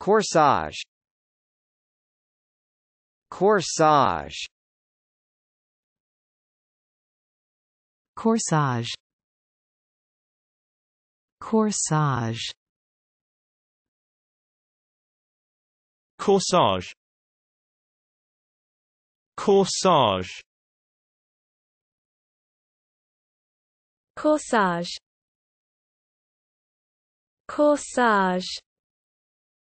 Corsage Corsage Corsage Corsage Corsage Corsage Corsage Corsage